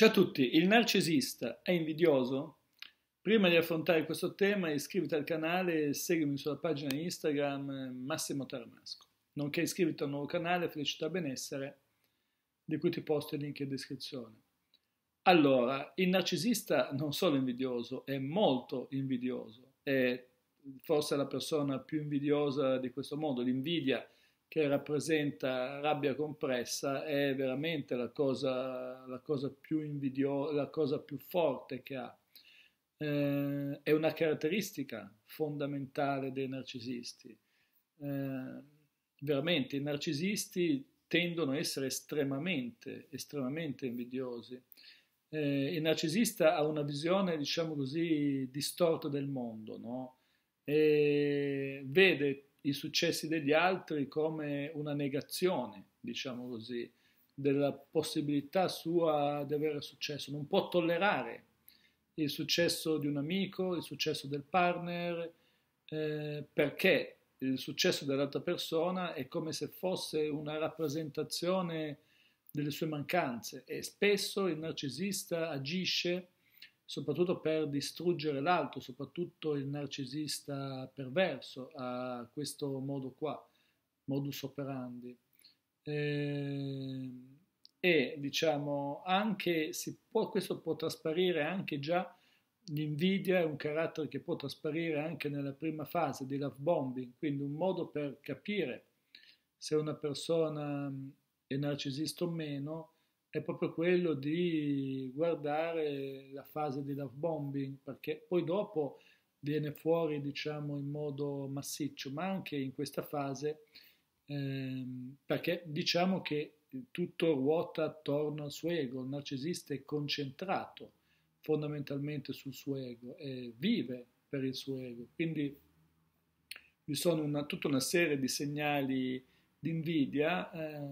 Ciao a tutti, il narcisista è invidioso? Prima di affrontare questo tema iscriviti al canale e seguimi sulla pagina Instagram eh, Massimo Taramasco, nonché iscriviti al nuovo canale Felicità Benessere, di cui ti posto il link in descrizione. Allora, il narcisista non solo è invidioso, è molto invidioso, è forse la persona più invidiosa di questo mondo, l'invidia che rappresenta rabbia compressa è veramente la cosa, la cosa più invidiosa, la cosa più forte che ha. Eh, è una caratteristica fondamentale dei narcisisti. Eh, veramente i narcisisti tendono a essere estremamente, estremamente invidiosi. Eh, il narcisista ha una visione, diciamo così, distorta del mondo, no? E vede i successi degli altri come una negazione, diciamo così, della possibilità sua di avere successo. Non può tollerare il successo di un amico, il successo del partner, eh, perché il successo dell'altra persona è come se fosse una rappresentazione delle sue mancanze e spesso il narcisista agisce soprattutto per distruggere l'altro, soprattutto il narcisista perverso a questo modo qua, modus operandi. E, ehm, e diciamo anche, può, questo può trasparire anche già L'invidia è un carattere che può trasparire anche nella prima fase di love bombing, quindi un modo per capire se una persona è narcisista o meno è proprio quello di guardare la fase di love bombing, perché poi dopo viene fuori diciamo in modo massiccio, ma anche in questa fase, ehm, perché diciamo che tutto ruota attorno al suo ego, il narcisista è concentrato fondamentalmente sul suo ego e vive per il suo ego, quindi vi sono una, tutta una serie di segnali di invidia eh,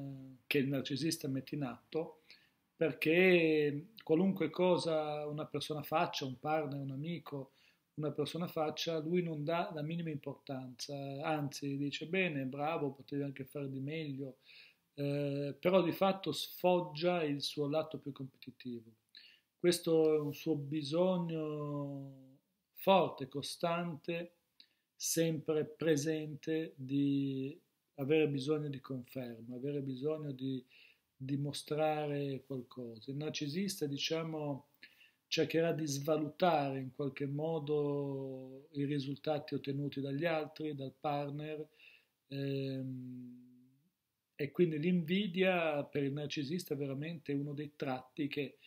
che il narcisista mette in atto perché qualunque cosa una persona faccia, un partner, un amico, una persona faccia, lui non dà la minima importanza, anzi dice bene, bravo, potevi anche fare di meglio, eh, però di fatto sfoggia il suo lato più competitivo. Questo è un suo bisogno forte, costante, sempre presente di avere bisogno di conferma, avere bisogno di dimostrare qualcosa. Il narcisista, diciamo, cercherà di svalutare in qualche modo i risultati ottenuti dagli altri, dal partner. Ehm, e quindi l'invidia per il narcisista è veramente uno dei tratti che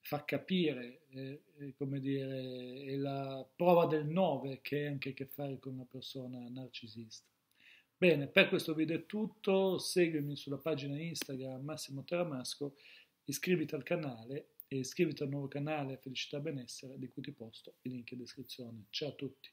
fa capire, eh, eh come dire, è la prova del nove che ha anche a che fare con una persona narcisista. Bene, per questo video è tutto, seguimi sulla pagina Instagram Massimo Teramasco, iscriviti al canale e iscriviti al nuovo canale Felicità Benessere di cui ti posto il link in descrizione. Ciao a tutti!